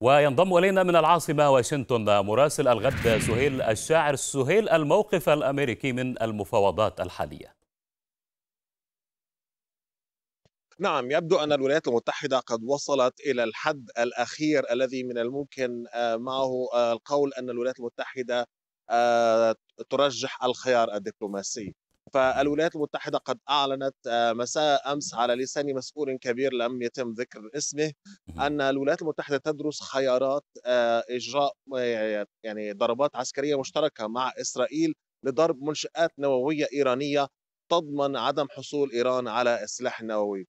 وينضم إلينا من العاصمة واشنطن مراسل الغد سهيل الشاعر سهيل الموقف الأمريكي من المفاوضات الحالية نعم يبدو أن الولايات المتحدة قد وصلت إلى الحد الأخير الذي من الممكن آه، معه آه، القول أن الولايات المتحدة آه، ترجح الخيار الدبلوماسي فالولايات المتحدة قد أعلنت آه، مساء أمس على لسان مسؤول كبير لم يتم ذكر اسمه أن الولايات المتحدة تدرس خيارات آه، إجراء يعني ضربات عسكرية مشتركة مع إسرائيل لضرب منشآت نووية إيرانية تضمن عدم حصول إيران على سلاح نووي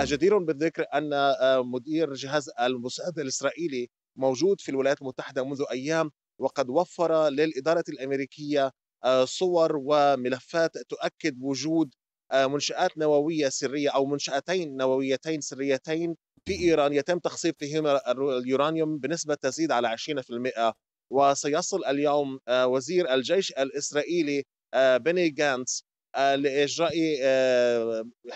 جدير بالذكر أن آه، مدير جهاز المساعدة الإسرائيلي موجود في الولايات المتحدة منذ أيام وقد وفر للإدارة الأمريكية آه، صور وملفات تؤكد وجود آه، منشآت نووية سرية أو منشأتين نوويتين سريتين في إيران يتم تخصيب فيهما اليورانيوم بنسبة تزيد على 20% وسيصل اليوم آه، وزير الجيش الإسرائيلي بني جانتس لإجراء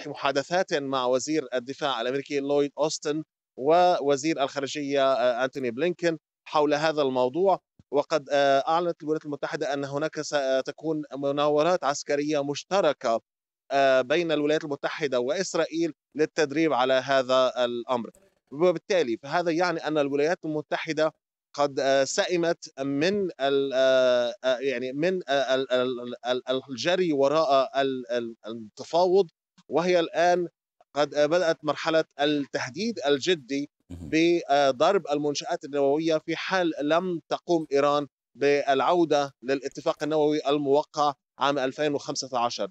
محادثات مع وزير الدفاع الأمريكي لويد أوستن ووزير الخارجية أنتوني بلينكن حول هذا الموضوع وقد آه، أعلنت الولايات المتحدة أن هناك ستكون آه، مناورات عسكرية مشتركة آه، بين الولايات المتحدة وإسرائيل للتدريب على هذا الأمر وبالتالي فهذا يعني أن الولايات المتحدة قد سئمت من يعني من الجري وراء التفاوض وهي الآن قد بدأت مرحلة التهديد الجدي بضرب المنشآت النووية في حال لم تقوم إيران بالعودة للاتفاق النووي الموقع عام 2015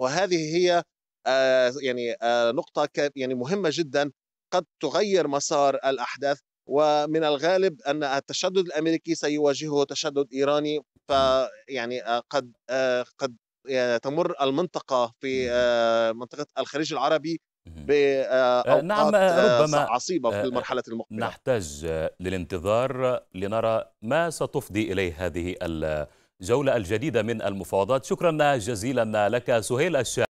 وهذه هي آه، يعني آه، نقطة يعني مهمة جدا قد تغير مسار الأحداث ومن الغالب أن التشدد الأمريكي سيواجهه تشدد إيراني فيعني آه، قد قد تمر المنطقة في منطقة الخليج العربي بأوقات آه، نعم آه، آه، ربما عصيبة في المرحلة المقبلة نحتاج للانتظار لنرى ما ستفضي إليه هذه الجولة الجديدة من المفاوضات شكرا جزيلا لك سهيل الشاعر